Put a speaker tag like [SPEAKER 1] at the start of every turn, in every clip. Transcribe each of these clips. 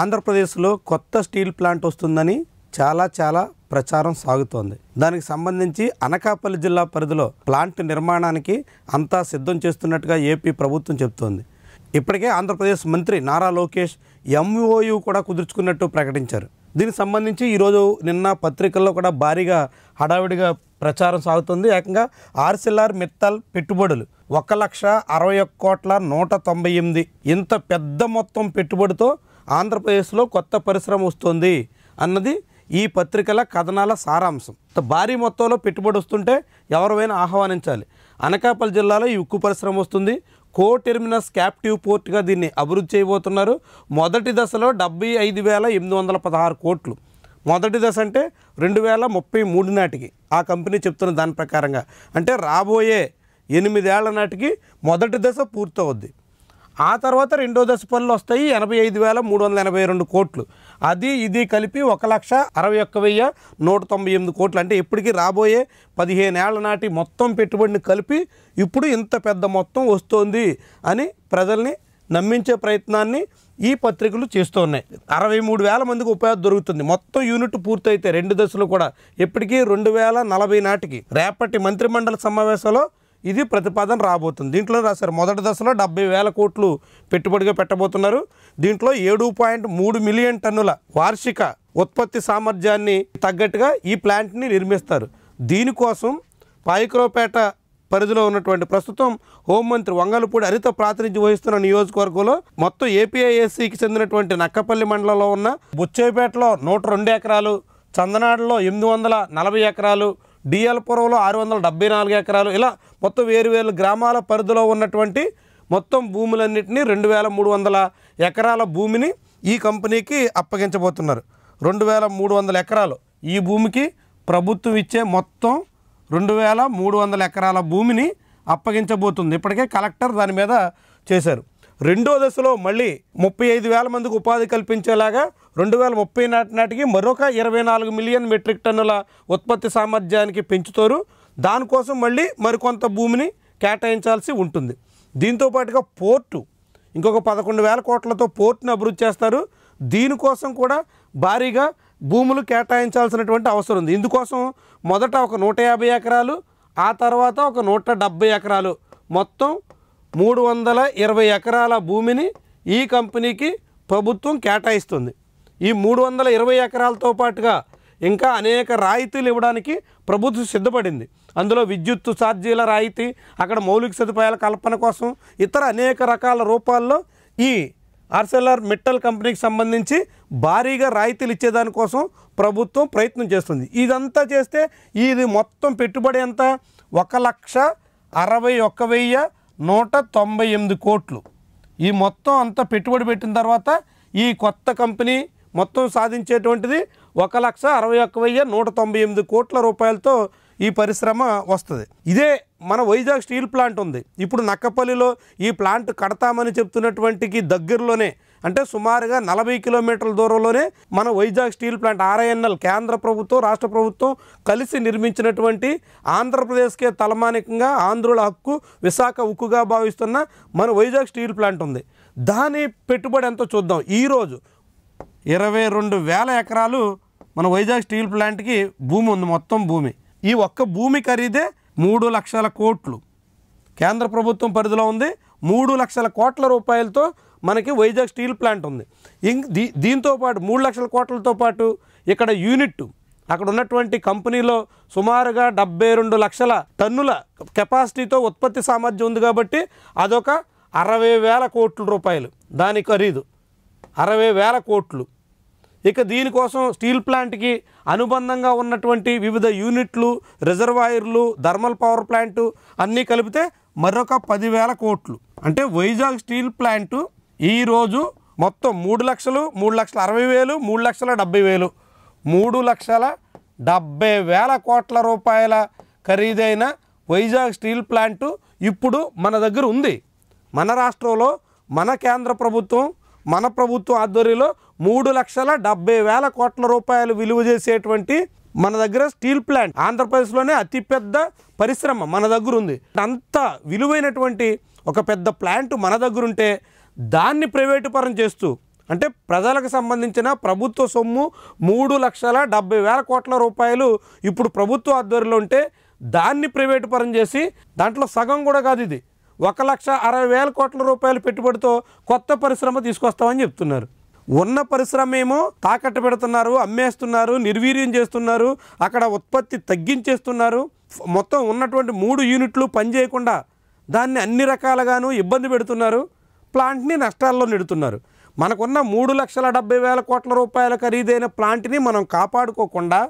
[SPEAKER 1] ఆంధ్రప్రదేశ్లో కొత్త steel plant వస్తుందని చాలా చాలా ప్రచారం సాగుతోంది దానికి సంబంధించి అనకాపల్లి జిల్లా పరిధిలో ప్లాంట్ నిర్మాణానికి అంతా సిద్ధం చేస్తున్నట్టుగా ఏపీ ప్రభుత్వం చెబుతోంది ఇప్పటికే ఆంధ్రప్రదేశ్ మంత్రి నారా లోకేష్ ఎంఓయు కూడా కుదుర్చుకున్నట్టు ప్రకటించారు దీనికి సంబంధించి ఈరోజు నిన్న పత్రికల్లో కూడా భారీగా హడావిడిగా ప్రచారం సాగుతుంది ఏకంగా ఆర్సిఎల్ఆర్ మిత్తల్ పెట్టుబడులు ఒక లక్ష అరవై ఒక్క కోట్ల నూట తొంభై ఎనిమిది ఇంత పెద్ద మొత్తం పెట్టుబడితో ఆంధ్రప్రదేశ్లో కొత్త పరిశ్రమ వస్తుంది అన్నది ఈ పత్రికల కథనాల సారాంశం భారీ మొత్తంలో పెట్టుబడి వస్తుంటే ఎవరివైనా ఆహ్వానించాలి అనకాపల్లి జిల్లాలో ఈ ఉక్కు పరిశ్రమ వస్తుంది కో టెర్మినస్ క్యాప్టివ్ పోర్ట్గా దీన్ని అభివృద్ధి చేయబోతున్నారు మొదటి దశలో డెబ్బై ఐదు వేల ఎనిమిది వందల పదహారు కోట్లు మొదటి దశ అంటే రెండు వేల ముప్పై మూడు నాటికి ఆ కంపెనీ చెప్తున్న దాని ప్రకారంగా అంటే రాబోయే ఎనిమిదేళ్ల నాటికి మొదటి దశ పూర్తవుద్ది ఆ తర్వాత రెండో దశ పనులు వస్తాయి ఎనభై ఐదు వేల మూడు వందల ఎనభై రెండు కోట్లు అది ఇది కలిపి ఒక లక్ష అరవై ఒక్క వెయ్యి నూట తొంభై ఎనిమిది కోట్లు అంటే ఇప్పటికీ రాబోయే పదిహేను ఏళ్ల నాటి మొత్తం పెట్టుబడిని కలిపి ఇప్పుడు ఇంత పెద్ద మొత్తం వస్తోంది అని ప్రజల్ని నమ్మించే ప్రయత్నాన్ని ఈ పత్రికలు చేస్తూ ఉన్నాయి అరవై మూడు వేల మందికి ఉపాధి దొరుకుతుంది మొత్తం యూనిట్ పూర్తయితే రెండు దశలు కూడా ఇప్పటికీ రెండు వేల నలభై నాటికి రేపటి మంత్రిమండలి సమావేశంలో ఇది ప్రతిపాదన రాబోతుంది దీంట్లో రాశారు మొదటి దశలో డెబ్బై వేల కోట్లు పెట్టుబడిగా పెట్టబోతున్నారు దీంట్లో ఏడు పాయింట్ మూడు మిలియన్ టన్నుల వార్షిక ఉత్పత్తి సామర్థ్యాన్ని తగ్గట్టుగా ఈ ప్లాంట్ని నిర్మిస్తారు దీనికోసం పాయికరావుపేట పరిధిలో ఉన్నటువంటి ప్రస్తుతం హోంమంత్రి వంగలపూడి హరిత ప్రాతినిధ్యం వహిస్తున్న నియోజకవర్గంలో మొత్తం ఏపీఐఎస్సికి చెందినటువంటి నక్కపల్లి మండలంలో ఉన్న బుచ్చేపేటలో నూట రెండు ఎకరాలు చందనాడులో ఎనిమిది వందల నలభై ఎకరాలు డిఎల్పురంలో ఆరు వందల డెబ్బై నాలుగు ఎకరాలు ఇలా మొత్తం వేరు వేరు గ్రామాల పరిధిలో ఉన్నటువంటి మొత్తం భూములన్నింటినీ రెండు వేల మూడు వందల ఎకరాల భూమిని ఈ కంపెనీకి అప్పగించబోతున్నారు రెండు వేల మూడు వందల ఎకరాలు ఈ భూమికి ప్రభుత్వం ఇచ్చే మొత్తం రెండు వేల మూడు వందల ఎకరాల భూమిని అప్పగించబోతుంది ఇప్పటికే కలెక్టర్ దాని మీద చేశారు రెండో దశలో మళ్ళీ ముప్పై ఐదు వేల మందికి ఉపాధి కల్పించేలాగా రెండు వేల ముప్పై నాటి నాటికి మరొక ఇరవై నాలుగు మిలియన్ మెట్రిక్ టన్నుల ఉత్పత్తి సామర్థ్యానికి పెంచుతారు దానికోసం మళ్ళీ మరికొంత భూమిని కేటాయించాల్సి ఉంటుంది దీంతోపాటుగా పోర్టు ఇంకొక పదకొండు వేల కోట్లతో పోర్టును అభివృద్ధి చేస్తారు దీనికోసం కూడా భారీగా భూములు కేటాయించాల్సినటువంటి అవసరం ఉంది ఇందుకోసం మొదట ఒక నూట యాభై ఎకరాలు ఆ తర్వాత ఒక నూట డెబ్భై ఎకరాలు మొత్తం మూడు వందల ఇరవై ఎకరాల భూమిని ఈ కంపెనీకి ప్రభుత్వం కేటాయిస్తుంది ఈ మూడు వందల ఇరవై ఎకరాలతో పాటుగా ఇంకా అనేక రాయితీలు ఇవ్వడానికి ప్రభుత్వం సిద్ధపడింది అందులో విద్యుత్తు ఛార్జీల రాయితీ అక్కడ మౌలిక సదుపాయాల కల్పన కోసం ఇతర అనేక రకాల రూపాల్లో ఈ ఆర్సెల్ఆర్ మెట్టల్ కంపెనీకి సంబంధించి భారీగా రాయితీలు ఇచ్చేదానికోసం ప్రభుత్వం ప్రయత్నం చేస్తుంది ఇదంతా చేస్తే ఇది మొత్తం పెట్టుబడి ఎంత ఒక లక్ష అరవై ఒక్క వెయ్యి నూట తొంభై ఎనిమిది కోట్లు ఈ మొత్తం అంతా పెట్టుబడి పెట్టిన తర్వాత ఈ కొత్త కంపెనీ మొత్తం సాధించేటువంటిది ఒక లక్ష అరవై ఒక్క వెయ్యి నూట తొంభై ఎనిమిది కోట్ల రూపాయలతో ఈ పరిశ్రమ వస్తుంది ఇదే మన వైజాగ్ స్టీల్ ప్లాంట్ ఉంది ఇప్పుడు నక్కపల్లిలో ఈ ప్లాంట్ కడతామని చెప్తున్నటువంటికి దగ్గరలోనే అంటే సుమారుగా నలభై కిలోమీటర్ల దూరంలోనే మన వైజాగ్ స్టీల్ ప్లాంట్ ఆర్ఐఎన్ఎల్ కేంద్ర ప్రభుత్వం రాష్ట్ర ప్రభుత్వం కలిసి నిర్మించినటువంటి ఆంధ్రప్రదేశ్కే తలమానికంగా ఆంధ్రుల హక్కు విశాఖ ఉక్కుగా భావిస్తున్న మన వైజాగ్ స్టీల్ ప్లాంట్ ఉంది దాని పెట్టుబడి ఎంతో చూద్దాం ఈరోజు ఇరవై రెండు వేల ఎకరాలు మన వైజాగ్ స్టీల్ ప్లాంట్కి భూమి ఉంది మొత్తం భూమి ఈ ఒక్క భూమి ఖరీదే మూడు లక్షల కోట్లు కేంద్ర ప్రభుత్వం పరిధిలో ఉంది మూడు లక్షల కోట్ల రూపాయలతో మనకి వైజాగ్ స్టీల్ ప్లాంట్ ఉంది ఇంక దీ దీంతో పాటు మూడు లక్షల కోట్లతో పాటు ఇక్కడ యూనిట్ అక్కడ ఉన్నటువంటి కంపెనీలో సుమారుగా డెబ్బై రెండు లక్షల టన్నుల కెపాసిటీతో ఉత్పత్తి సామర్థ్యం ఉంది కాబట్టి అదొక అరవై వేల కోట్ల రూపాయలు దాని ఖరీదు అరవై వేల కోట్లు ఇక దీనికోసం స్టీల్ ప్లాంట్కి అనుబంధంగా ఉన్నటువంటి వివిధ యూనిట్లు రిజర్వాయర్లు థర్మల్ పవర్ ప్లాంటు అన్నీ కలిపితే మరొక పదివేల కోట్లు అంటే వైజాగ్ స్టీల్ ప్లాంటు ఈరోజు మొత్తం మూడు లక్షలు మూడు లక్షల అరవై వేలు మూడు లక్షల డెబ్బై వేలు మూడు లక్షల డెబ్బై వేల కోట్ల రూపాయల ఖరీదైన వైజాగ్ స్టీల్ ప్లాంటు ఇప్పుడు మన దగ్గర ఉంది మన రాష్ట్రంలో మన కేంద్ర ప్రభుత్వం మన ప్రభుత్వం ఆధ్వర్యంలో మూడు లక్షల డెబ్బై వేల కోట్ల రూపాయలు విలువ చేసేటువంటి మన దగ్గర స్టీల్ ప్లాంట్ ఆంధ్రప్రదేశ్లోనే అతిపెద్ద పరిశ్రమ మన దగ్గర ఉంది అంత విలువైనటువంటి ఒక పెద్ద ప్లాంట్ మన దగ్గర ఉంటే దాన్ని ప్రైవేటు పరం చేస్తూ అంటే ప్రజలకు సంబంధించిన ప్రభుత్వ సొమ్ము మూడు లక్షల డెబ్బై వేల కోట్ల రూపాయలు ఇప్పుడు ప్రభుత్వ ఆధ్వర్యంలో ఉంటే దాన్ని ప్రైవేటు పరం చేసి దాంట్లో సగం కూడా కాదు ఇది ఒక లక్ష అరవై వేల కోట్ల రూపాయలు పెట్టుబడితో కొత్త పరిశ్రమ తీసుకొస్తామని చెప్తున్నారు ఉన్న పరిశ్రమ ఏమో తాకట్టు పెడుతున్నారు అమ్మేస్తున్నారు నిర్వీర్యం చేస్తున్నారు అక్కడ ఉత్పత్తి తగ్గించేస్తున్నారు మొత్తం ఉన్నటువంటి మూడు యూనిట్లు పనిచేయకుండా దాన్ని అన్ని రకాలుగాను ఇబ్బంది పెడుతున్నారు ప్లాంట్ని నష్టాల్లో నెడుతున్నారు మనకున్న మూడు లక్షల డెబ్బై వేల కోట్ల రూపాయల ఖరీదైన ప్లాంట్ని మనం కాపాడుకోకుండా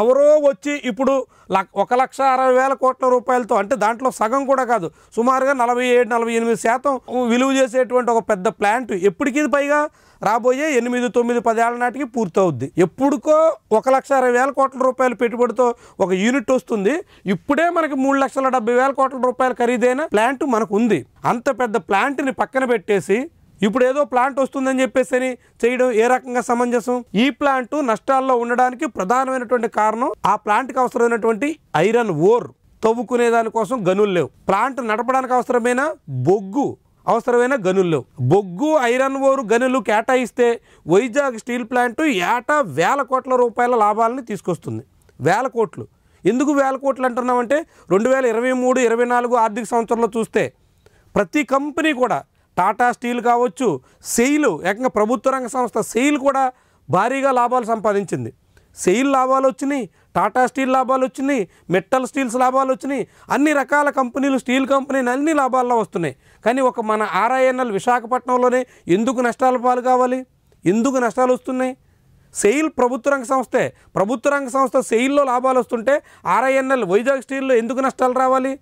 [SPEAKER 1] ఎవరో వచ్చి ఇప్పుడు ఒక లక్ష అరవై వేల కోట్ల రూపాయలతో అంటే దాంట్లో సగం కూడా కాదు సుమారుగా నలభై ఏడు నలభై ఎనిమిది శాతం విలువ చేసేటువంటి ఒక పెద్ద ప్లాంట్ ఎప్పటికీ పైగా రాబోయే ఎనిమిది తొమ్మిది పదేళ్ల నాటికి పూర్తవుద్ది ఎప్పుడుకో ఒక లక్ష అరవై వేల కోట్ల రూపాయల పెట్టుబడితో ఒక యూనిట్ వస్తుంది ఇప్పుడే మనకి మూడు లక్షల డెబ్బై వేల కోట్ల రూపాయల ఖరీదైన ప్లాంట్ మనకు ఉంది అంత పెద్ద ప్లాంట్ని పక్కన పెట్టేసి ఇప్పుడు ఏదో ప్లాంట్ వస్తుందని చెప్పేసి చేయడం ఏ రకంగా సమంజసం ఈ ప్లాంట్ నష్టాల్లో ఉండడానికి ప్రధానమైనటువంటి కారణం ఆ ప్లాంట్కి అవసరమైనటువంటి ఐరన్ ఓర్ తవ్వుకునే దానికోసం గనులు లేవు ప్లాంట్ నడపడానికి అవసరమైన బొగ్గు అవసరమైన గనులు లేవు బొగ్గు ఐరన్ ఓర్ గనులు కేటాయిస్తే వైజాగ్ స్టీల్ ప్లాంట్ ఏటా వేల కోట్ల రూపాయల లాభాలని తీసుకొస్తుంది వేల కోట్లు ఎందుకు వేల కోట్లు అంటున్నామంటే రెండు వేల ఇరవై మూడు ఇరవై నాలుగు ఆర్థిక సంవత్సరంలో చూస్తే ప్రతి కంపెనీ కూడా టాటా స్టీల్ కావచ్చు సెయిల్ ఏకంగా ప్రభుత్వ రంగ సంస్థ సెయిల్ కూడా భారీగా లాభాలు సంపాదించింది సెయిల్ లాభాలు వచ్చినాయి టాటా స్టీల్ లాభాలు వచ్చినాయి మెట్టల్ స్టీల్స్ లాభాలు వచ్చినాయి అన్ని రకాల కంపెనీలు స్టీల్ కంపెనీలు అన్ని లాభాల్లో వస్తున్నాయి కానీ ఒక మన ఆర్ఐఎన్ఎల్ విశాఖపట్నంలోనే ఎందుకు నష్టాల పాలు కావాలి ఎందుకు నష్టాలు వస్తున్నాయి సెయిల్ ప్రభుత్వ రంగ సంస్థే ప్రభుత్వ రంగ సంస్థ సెయిల్లో లాభాలు వస్తుంటే ఆర్ఐఎన్ఎల్ వైజాగ్ స్టీల్లో ఎందుకు నష్టాలు రావాలి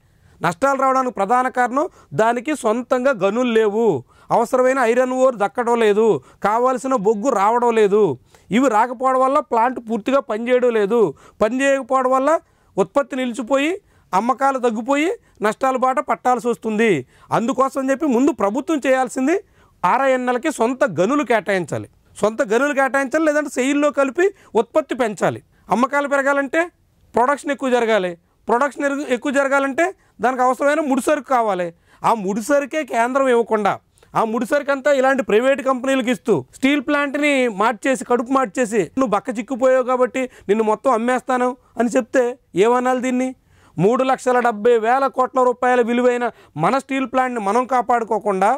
[SPEAKER 1] నష్టాలు రావడానికి ప్రధాన కారణం దానికి సొంతంగా గనులు లేవు అవసరమైన ఐరన్ ఓర్ దక్కడం లేదు కావాల్సిన బొగ్గు రావడం లేదు ఇవి రాకపోవడం వల్ల ప్లాంట్ పూర్తిగా పనిచేయడం లేదు పనిచేయకపోవడం వల్ల ఉత్పత్తి నిలిచిపోయి అమ్మకాలు తగ్గిపోయి నష్టాల బాట పట్టాల్సి వస్తుంది అందుకోసం చెప్పి ముందు ప్రభుత్వం చేయాల్సింది ఆర్ఐఎన్ఎల్కి సొంత గనులు కేటాయించాలి సొంత గనులు కేటాయించాలి లేదంటే సెయిల్లో కలిపి ఉత్పత్తి పెంచాలి అమ్మకాలు పెరగాలంటే ప్రొడక్షన్ ఎక్కువ జరగాలి ప్రొడక్షన్ ఎక్కువ జరగాలంటే దానికి అవసరమైన ముడిసరుకు కావాలి ఆ ముడిసరుకే కేంద్రం ఇవ్వకుండా ఆ అంతా ఇలాంటి ప్రైవేట్ కంపెనీలకు ఇస్తూ స్టీల్ ప్లాంట్ని మార్చేసి కడుపు మార్చేసి నువ్వు బక్క చిక్కుపోయావు కాబట్టి నిన్ను మొత్తం అమ్మేస్తాను అని చెప్తే ఏమనాలి దీన్ని మూడు లక్షల డెబ్బై వేల కోట్ల రూపాయల విలువైన మన స్టీల్ ప్లాంట్ని మనం కాపాడుకోకుండా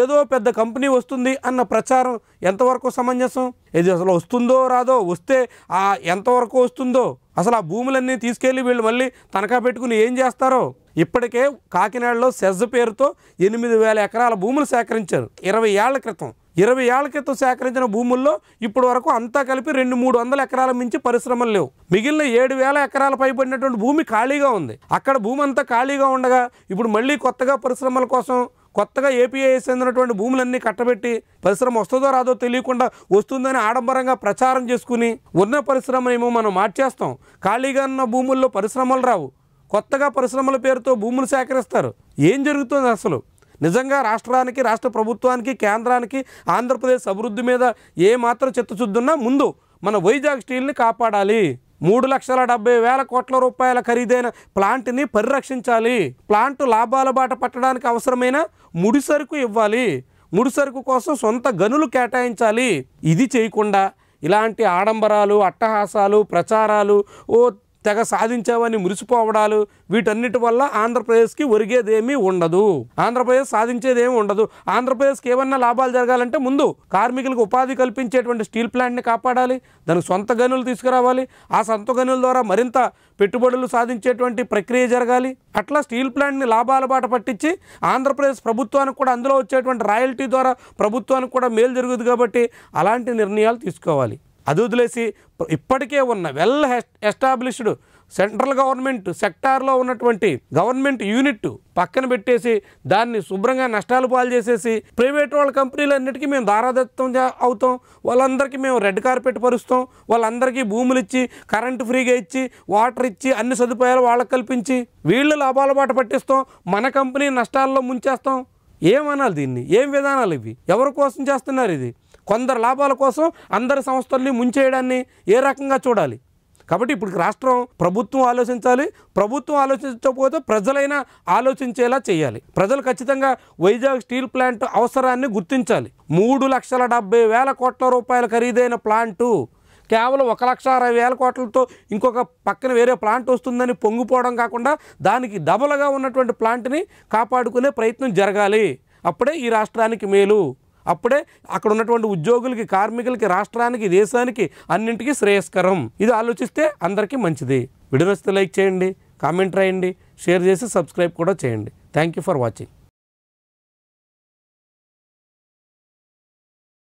[SPEAKER 1] ఏదో పెద్ద కంపెనీ వస్తుంది అన్న ప్రచారం ఎంతవరకు సమంజసం ఇది అసలు వస్తుందో రాదో వస్తే ఆ ఎంతవరకు వస్తుందో అసలు ఆ భూములన్నీ తీసుకెళ్ళి వీళ్ళు మళ్ళీ తనఖా పెట్టుకుని ఏం చేస్తారో ఇప్పటికే కాకినాడలో సెజ్ పేరుతో ఎనిమిది వేల ఎకరాల భూములు సేకరించారు ఇరవై ఏళ్ల క్రితం ఇరవై ఏళ్ల క్రితం సేకరించిన భూముల్లో ఇప్పటి వరకు అంతా కలిపి రెండు మూడు వందల ఎకరాల మించి పరిశ్రమలు లేవు మిగిలిన ఏడు వేల ఎకరాల పైబడినటువంటి భూమి ఖాళీగా ఉంది అక్కడ భూమి అంతా ఖాళీగా ఉండగా ఇప్పుడు మళ్ళీ కొత్తగా పరిశ్రమల కోసం కొత్తగా ఏపీఐ చెందినటువంటి భూములన్నీ కట్టబెట్టి పరిశ్రమ వస్తుందో రాదో తెలియకుండా వస్తుందని ఆడంబరంగా ప్రచారం చేసుకుని ఉన్న పరిశ్రమనేమో మనం మార్చేస్తాం ఖాళీగా ఉన్న భూముల్లో పరిశ్రమలు రావు కొత్తగా పరిశ్రమల పేరుతో భూములు సేకరిస్తారు ఏం జరుగుతుంది అసలు నిజంగా రాష్ట్రానికి రాష్ట్ర ప్రభుత్వానికి కేంద్రానికి ఆంధ్రప్రదేశ్ అభివృద్ధి మీద ఏ మాత్రం చిత్తశుద్ధున్నా ముందు మన వైజాగ్ స్టీల్ని కాపాడాలి మూడు లక్షల డెబ్బై వేల కోట్ల రూపాయల ఖరీదైన ప్లాంట్ని పరిరక్షించాలి ప్లాంట్ లాభాల బాట పట్టడానికి అవసరమైన ముడిసరుకు ఇవ్వాలి ముడిసరుకు కోసం సొంత గనులు కేటాయించాలి ఇది చేయకుండా ఇలాంటి ఆడంబరాలు అట్టహాసాలు ప్రచారాలు ఓ తెగ సాధించావని మురిసిపోవడాలు వీటన్నిటి వల్ల ఆంధ్రప్రదేశ్కి ఒరిగేదేమీ ఉండదు ఆంధ్రప్రదేశ్ సాధించేదేమీ ఉండదు ఆంధ్రప్రదేశ్కి ఏమన్నా లాభాలు జరగాలంటే ముందు కార్మికులకు ఉపాధి కల్పించేటువంటి స్టీల్ ప్లాంట్ని కాపాడాలి దానికి సొంత గనులు తీసుకురావాలి ఆ సొంత గనుల ద్వారా మరింత పెట్టుబడులు సాధించేటువంటి ప్రక్రియ జరగాలి అట్లా స్టీల్ ప్లాంట్ని లాభాల బాట పట్టించి ఆంధ్రప్రదేశ్ ప్రభుత్వానికి కూడా అందులో వచ్చేటువంటి రాయల్టీ ద్వారా ప్రభుత్వానికి కూడా మేలు జరుగుతుంది కాబట్టి అలాంటి నిర్ణయాలు తీసుకోవాలి అది వదిలేసి ఇప్పటికే ఉన్న వెల్ ఎస్టాబ్లిష్డ్ సెంట్రల్ గవర్నమెంట్ సెక్టార్లో ఉన్నటువంటి గవర్నమెంట్ యూనిట్ పక్కన పెట్టేసి దాన్ని శుభ్రంగా నష్టాలు పాలు చేసేసి ప్రైవేట్ వాళ్ళ కంపెనీలన్నిటికీ మేము దారాదత్తం అవుతాం వాళ్ళందరికీ మేము రెడ్ కార్పెట్ పరుస్తాం వాళ్ళందరికీ భూములు ఇచ్చి కరెంటు ఫ్రీగా ఇచ్చి వాటర్ ఇచ్చి అన్ని సదుపాయాలు వాళ్ళకి కల్పించి వీళ్ళు లాభాల బాట పట్టిస్తాం మన కంపెనీ నష్టాల్లో ముంచేస్తాం ఏమనాలి దీన్ని ఏం విధానాలు ఇవి ఎవరి కోసం చేస్తున్నారు ఇది కొందరు లాభాల కోసం అందరి సంస్థల్ని ముంచేయడాన్ని ఏ రకంగా చూడాలి కాబట్టి ఇప్పుడు రాష్ట్రం ప్రభుత్వం ఆలోచించాలి ప్రభుత్వం ఆలోచించకపోతే ప్రజలైనా ఆలోచించేలా చేయాలి ప్రజలు ఖచ్చితంగా వైజాగ్ స్టీల్ ప్లాంట్ అవసరాన్ని గుర్తించాలి మూడు లక్షల డెబ్బై వేల కోట్ల రూపాయల ఖరీదైన ప్లాంటు కేవలం ఒక లక్ష అరవై వేల కోట్లతో ఇంకొక పక్కన వేరే ప్లాంట్ వస్తుందని పొంగిపోవడం కాకుండా దానికి డబల్గా ఉన్నటువంటి ప్లాంట్ని కాపాడుకునే ప్రయత్నం జరగాలి అప్పుడే ఈ రాష్ట్రానికి మేలు అప్పుడే అక్కడ ఉన్నటువంటి ఉద్యోగులకి కార్మికులకి రాష్ట్రానికి దేశానికి అన్నింటికీ శ్రేయస్కరం ఇది ఆలోచిస్తే అందరికీ మంచిది వీడియో నచ్చితే లైక్ చేయండి కామెంట్ రాయండి షేర్ చేసి సబ్స్క్రైబ్ కూడా చేయండి థ్యాంక్ యూ ఫర్ వాచింగ్